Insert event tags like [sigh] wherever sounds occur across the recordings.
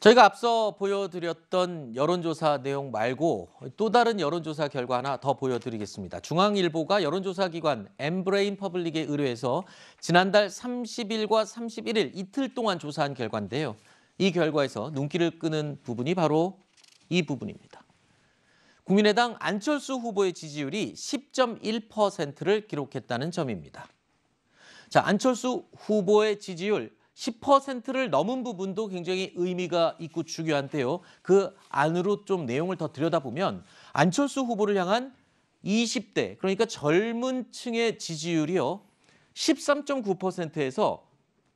저희가 앞서 보여드렸던 여론조사 내용 말고 또 다른 여론조사 결과 하나 더 보여드리겠습니다. 중앙일보가 여론조사기관 엠브레인 퍼블릭에 의뢰해서 지난달 30일과 31일 이틀 동안 조사한 결과인데요. 이 결과에서 눈길을 끄는 부분이 바로 이 부분입니다. 국민의당 안철수 후보의 지지율이 10.1%를 기록했다는 점입니다. 자, 안철수 후보의 지지율 10%를 넘은 부분도 굉장히 의미가 있고 중요한데요. 그 안으로 좀 내용을 더 들여다보면 안철수 후보를 향한 20대 그러니까 젊은 층의 지지율이요. 13.9%에서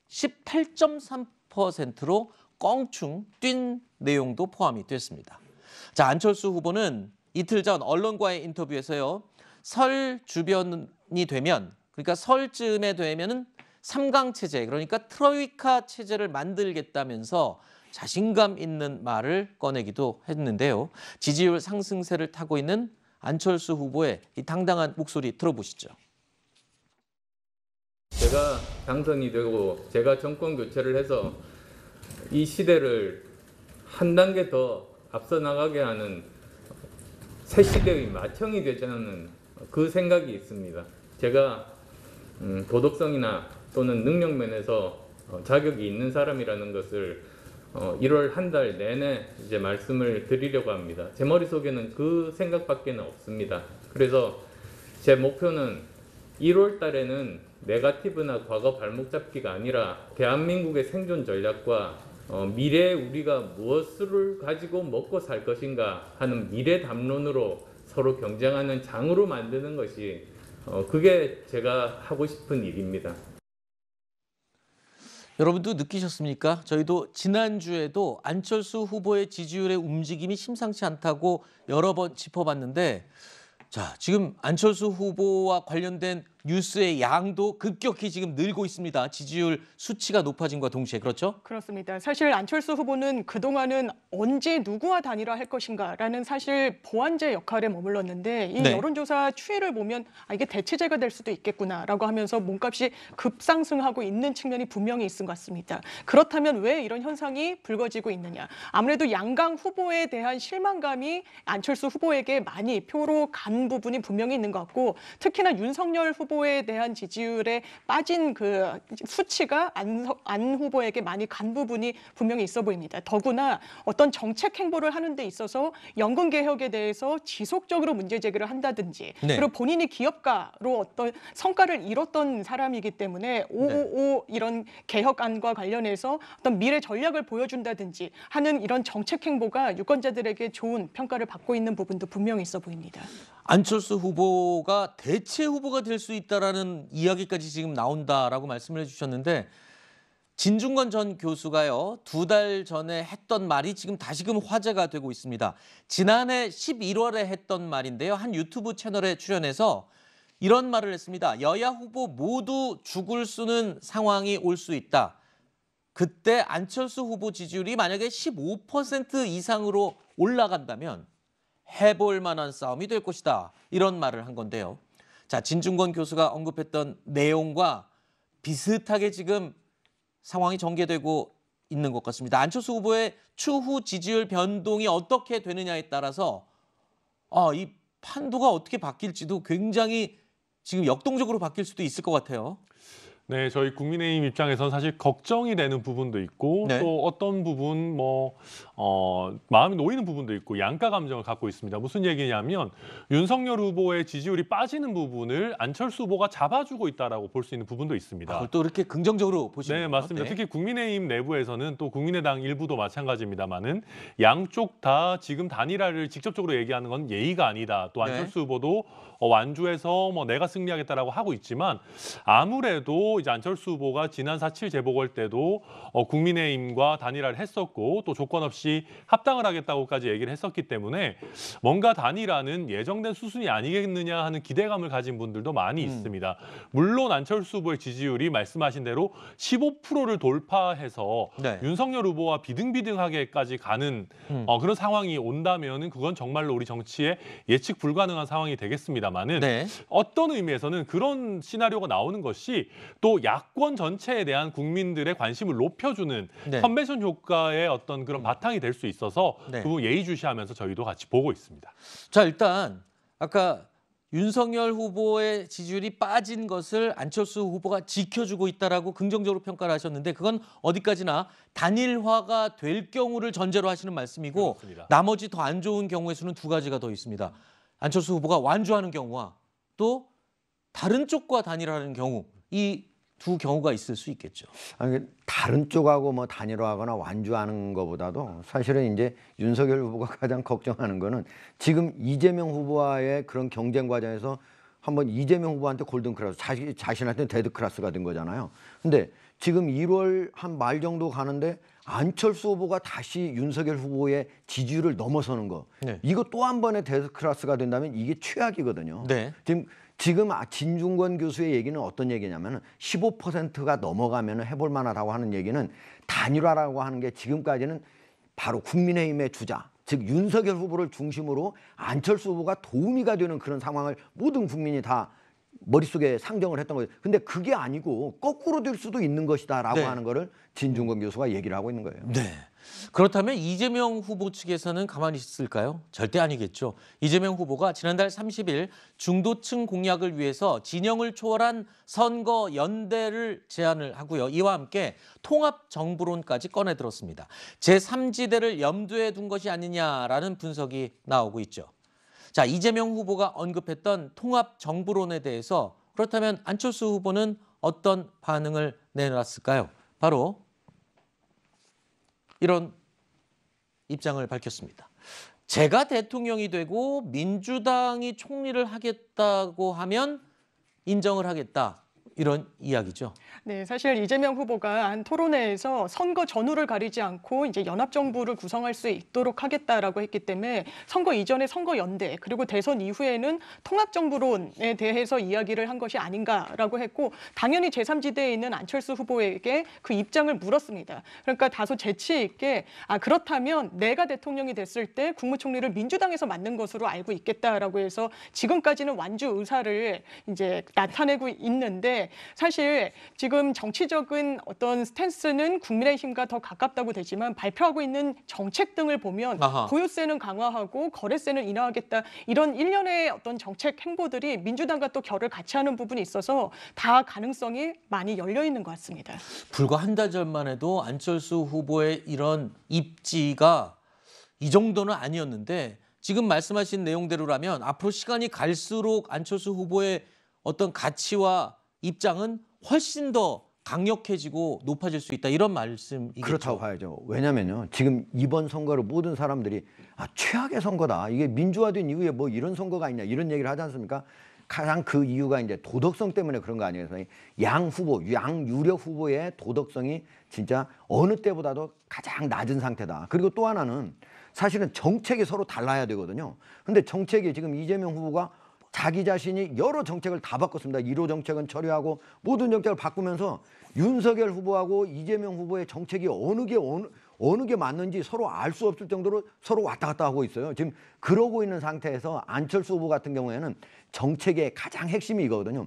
18.3%로 껑충 뛴 내용도 포함이 됐습니다. 자, 안철수 후보는 이틀 전 언론과의 인터뷰에서요. 설 주변이 되면 그러니까 설즈음에 되면은 삼강 체제 그러니까 트로이카 체제를 만들겠다면서 자신감 있는 말을 꺼내기도 했는데요. 지지율 상승세를 타고 있는 안철수 후보의 이 당당한 목소리 들어보시죠. 제가 당선이 되고 제가 정권 교체를 해서 이 시대를 한 단계 더 앞서 나가게 하는 새 시대의 마청이 되자는 그 생각이 있습니다. 제가 음, 도덕성이나 또는 능력 면에서 어, 자격이 있는 사람이라는 것을 어, 1월 한 달 내내 이제 말씀을 드리려고 합니다. 제 머릿속에는 그 생각밖에는 없습니다. 그래서 제 목표는 1월 달에는 네가티브나 과거 발목 잡기가 아니라 대한민국의 생존 전략과 어, 미래에 우리가 무엇을 가지고 먹고 살 것인가 하는 미래 담론으로 서로 경쟁하는 장으로 만드는 것이 어, 그게 제가 하고 싶은 일입니다. 여러분도 느끼셨습니까? 저희도 지난주에도 안철수 후보의 지지율의 움직임이 심상치 않다고 여러 번 짚어봤는데 자, 지금 안철수 후보와 관련된 뉴스의 양도 급격히 지금 늘고 있습니다. 지지율 수치가 높아진과 동시에 그렇죠? 그렇습니다. 사실 안철수 후보는 그동안은 언제 누구와 단일화할 것인가라는 사실 보완제 역할에 머물렀는데 이 네. 여론조사 추이를 보면 아, 이게 대체제가 될 수도 있겠구나라고 하면서 몸값이 급상승하고 있는 측면이 분명히 있은 것 같습니다. 그렇다면 왜 이런 현상이 불거지고 있느냐? 아무래도 양강 후보에 대한 실망감이 안철수 후보에게 많이 표로 간 부분이 분명히 있는 것 같고 특히나 윤석열 후보 후보에 대한 지지율에 빠진 그 수치가 안, 안 후보에게 많이 간 부분이 분명히 있어 보입니다. 더구나 어떤 정책 행보를 하는 데 있어서 연금 개혁에 대해서 지속적으로 문제 제기를 한다든지 네. 그리고 본인이 기업가로 어떤 성과를 이뤘던 사람이기 때문에 555 네. 이런 개혁안과 관련해서 어떤 미래 전략을 보여준다든지 하는 이런 정책 행보가 유권자들에게 좋은 평가를 받고 있는 부분도 분명히 있어 보입니다. 안철수 후보가 대체 후보가 될 수 있다라는 이야기까지 지금 나온다라고 말씀을 해주셨는데 진중권 전 교수가요 두 달 전에 했던 말이 지금 다시금 화제가 되고 있습니다. 지난해 11월에 했던 말인데요 한 유튜브 채널에 출연해서 이런 말을 했습니다. 여야 후보 모두 죽을 수는 상황이 올 수 있다. 그때 안철수 후보 지지율이 만약에 15% 이상으로 올라간다면 해볼 만한 싸움이 될 것이다. 이런 말을 한 건데요. 자, 진중권 교수가 언급했던 내용과 비슷하게 지금 상황이 전개되고 있는 것 같습니다. 안철수 후보의 추후 지지율 변동이 어떻게 되느냐에 따라서 아, 이 판도가 어떻게 바뀔지도 굉장히 지금 역동적으로 바뀔 수도 있을 것 같아요. 네, 저희 국민의힘 입장에선 사실 걱정이 되는 부분도 있고 네. 또 어떤 부분 뭐 어, 마음이 놓이는 부분도 있고 양가 감정을 갖고 있습니다. 무슨 얘기냐면 윤석열 후보의 지지율이 빠지는 부분을 안철수 후보가 잡아주고 있다라고 볼 수 있는 부분도 있습니다. 아, 또 이렇게 긍정적으로 보시는 네, 맞습니다. 네. 특히 국민의힘 내부에서는 또 국민의당 일부도 마찬가지입니다만은 양쪽 다 지금 단일화를 직접적으로 얘기하는 건 예의가 아니다. 또 네. 안철수 네. 후보도 어, 완주해서 뭐 내가 승리하겠다라고 하고 있지만 아무래도 이제 안철수 후보가 지난 4.7 재보궐 때도 어, 국민의힘과 단일화를 했었고 또 조건 없이 합당을 하겠다고까지 얘기를 했었기 때문에 뭔가 단일화는 예정된 수순이 아니겠느냐 하는 기대감을 가진 분들도 많이 음. 있습니다. 물론 안철수 후보의 지지율이 말씀하신 대로 15%를 돌파해서 네. 윤석열 후보와 비등비등하게까지 가는 음. 어, 그런 상황이 온다면은 그건 정말로 우리 정치에 예측 불가능한 상황이 되겠습니다만은 네. 어떤 의미에서는 그런 시나리오가 나오는 것이 또또 야권 전체에 대한 국민들의 관심을 높여주는 네. 컨벤션 효과의 어떤 그런 바탕이 될 수 있어서 네. 그 예의주시하면서 저희도 같이 보고 있습니다. 자 일단 아까 윤석열 후보의 지지율이 빠진 것을 안철수 후보가 지켜주고 있다라고 긍정적으로 평가를 하셨는데 그건 어디까지나 단일화가 될 경우를 전제로 하시는 말씀이고 그렇습니다. 나머지 더 안 좋은 경우의 수는 두 가지가 더 있습니다. 안철수 후보가 완주하는 경우와 또 다른 쪽과 단일화하는 경우 이두 경우가 있을 수 있겠죠. 아니, 다른 쪽하고 뭐 단일화하거나 완주하는 것보다도 사실은 이제 윤석열 후보가 [laughs] 가장 걱정하는 거는 지금 이재명 후보와의 그런 경쟁 과정에서 한번 이재명 후보한테 골든 클라스 자신, 자신한테 데드 클라스가된 거잖아요. 근데 지금 1월 한 말 정도 가는데 안철수 후보가 다시 윤석열 후보의 지지율을 넘어서는 거. 네. 이거 또 한 번의 데드 클라스가 된다면 이게 최악이거든요. 네. 지금 지금 아, 진중권 교수의 얘기는 어떤 얘기냐면 15%가 넘어가면 해볼 만하다고 하는 얘기는 단일화라고 하는 게 지금까지는 바로 국민의힘의 주자 즉 윤석열 후보를 중심으로 안철수 후보가 도움이가 되는 그런 상황을 모든 국민이 다 머릿속에 상정을 했던 거예요 근데 그게 아니고 거꾸로 될 수도 있는 것이다라고 네. 하는 거를 진중권 교수가 얘기를 하고 있는 거예요. 네. 그렇다면 이재명 후보 측에서는 가만히 있을까요? 절대 아니겠죠. 이재명 후보가 지난달 30일 중도층 공약을 위해서 진영을 초월한 선거 연대를 제안을 하고요. 이와 함께 통합 정부론까지 꺼내들었습니다. 제3지대를 염두에 둔 것이 아니냐라는 분석이 나오고 있죠. 자, 이재명 후보가 언급했던 통합 정부론에 대해서 그렇다면 안철수 후보는 어떤 반응을 내놨을까요? 바로 이런 입장을 밝혔습니다. 제가 대통령이 되고 민주당이 총리를 하겠다고 하면 인정을 하겠다. 이런 이야기죠. 네, 사실 이재명 후보가 한 토론회에서 선거 전후를 가리지 않고 이제 연합 정부를 구성할 수 있도록 하겠다라고 했기 때문에 선거 이전에 선거 연대 그리고 대선 이후에는 통합 정부론에 대해서 이야기를 한 것이 아닌가라고 했고 당연히 제3지대에 있는 안철수 후보에게 그 입장을 물었습니다. 그러니까 다소 재치 있게 아 그렇다면 내가 대통령이 됐을 때 국무총리를 민주당에서 맡는 것으로 알고 있겠다라고 해서 지금까지는 완주 의사를 이제 나타내고 있는데 사실 지금 정치적인 어떤 스탠스는 국민의힘과 더 가깝다고 되지만 발표하고 있는 정책 등을 보면 아하. 보유세는 강화하고 거래세는 인하하겠다 이런 일련의 어떤 정책 행보들이 민주당과 또 결을 같이 하는 부분이 있어서 다 가능성이 많이 열려 있는 것 같습니다. 불과 한 달 전만 해도 안철수 후보의 이런 입지가 이 정도는 아니었는데 지금 말씀하신 내용대로라면 앞으로 시간이 갈수록 안철수 후보의 어떤 가치와 입장은 훨씬 더 강력해지고 높아질 수 있다 이런 말씀이겠죠. 그렇다고 봐야죠. 왜냐면요. 지금 이번 선거를 모든 사람들이 아, 최악의 선거다. 이게 민주화된 이후에 뭐 이런 선거가 있냐 이런 얘기를 하지 않습니까? 가장 그 이유가 이제 도덕성 때문에 그런 거 아니에요. 양 후보, 양 유력 후보의 도덕성이 진짜 어느 때보다도 가장 낮은 상태다. 그리고 또 하나는 사실은 정책이 서로 달라야 되거든요. 근데 정책이 지금 이재명 후보가 자기 자신이 여러 정책을 다 바꿨습니다. 1호 정책은 처리하고 모든 정책을 바꾸면서 윤석열 후보하고 이재명 후보의 정책이 어느 게 어느, 어느 게 맞는지 서로 알 수 없을 정도로 서로 왔다 갔다 하고 있어요. 지금 그러고 있는 상태에서 안철수 후보 같은 경우에는 정책의 가장 핵심이 이거거든요.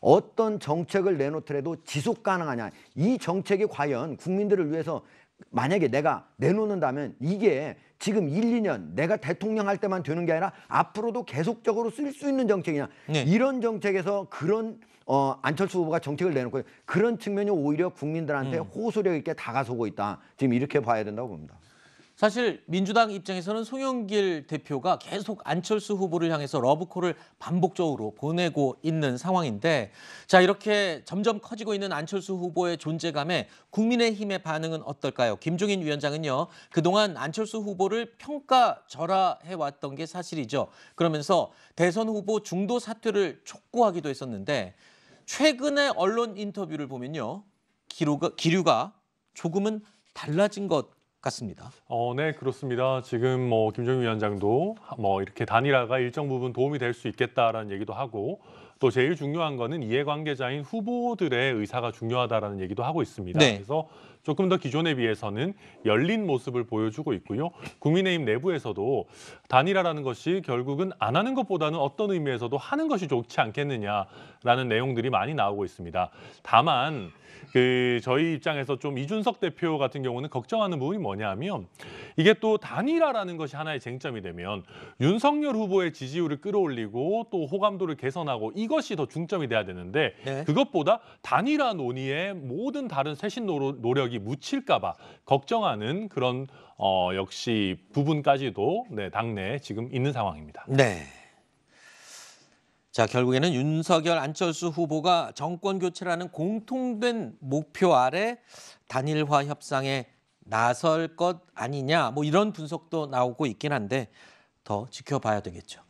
어떤 정책을 내놓더라도 지속 가능하냐. 이 정책이 과연 국민들을 위해서 만약에 내가 내놓는다면 이게 지금 1, 2년 내가 대통령 할 때만 되는 게 아니라 앞으로도 계속적으로 쓸 수 있는 정책이냐 네. 이런 정책에서 그런 어, 안철수 후보가 정책을 내놓고 그런 측면이 오히려 국민들한테 음. 호소력 있게 다가서고 있다 지금 이렇게 봐야 된다고 봅니다. 사실 민주당 입장에서는 송영길 대표가 계속 안철수 후보를 향해서 러브콜을 반복적으로 보내고 있는 상황인데 자 이렇게 점점 커지고 있는 안철수 후보의 존재감에 국민의힘의 반응은 어떨까요? 김종인 위원장은요 그동안 안철수 후보를 평가절하해왔던 게 사실이죠. 그러면서 대선 후보 중도 사퇴를 촉구하기도 했었는데 최근의 언론 인터뷰를 보면요 기류가, 기류가 조금은 달라진 것 같습니다. 어, 네, 그렇습니다. 지금 뭐 김정일 위원장도 뭐 이렇게 단일화가 일정 부분 도움이 될 수 있겠다라는 얘기도 하고 또 제일 중요한 거는 이해관계자인 후보들의 의사가 중요하다라는 얘기도 하고 있습니다. 네. 그래서 조금 더 기존에 비해서는 열린 모습을 보여주고 있고요. 국민의힘 내부에서도 단일화라는 것이 결국은 안 하는 것보다는 어떤 의미에서도 하는 것이 좋지 않겠느냐라는 내용들이 많이 나오고 있습니다. 다만 그 저희 입장에서 좀 이준석 대표 같은 경우는 걱정하는 부분이 뭐냐면 이게 또 단일화라는 것이 하나의 쟁점이 되면 윤석열 후보의 지지율을 끌어올리고 또 호감도를 개선하고 이 이것이 더 중점이 돼야 되는데 네. 그것보다 단일화 논의에 모든 다른 쇄신 노력이 묻힐까 봐 걱정하는 그런 어, 역시 부분까지도 네, 당내에 지금 있는 상황입니다. 네. 자 결국에는 윤석열 안철수 후보가 정권 교체라는 공통된 목표 아래 단일화 협상에 나설 것 아니냐 뭐 이런 분석도 나오고 있긴 한데 더 지켜봐야 되겠죠.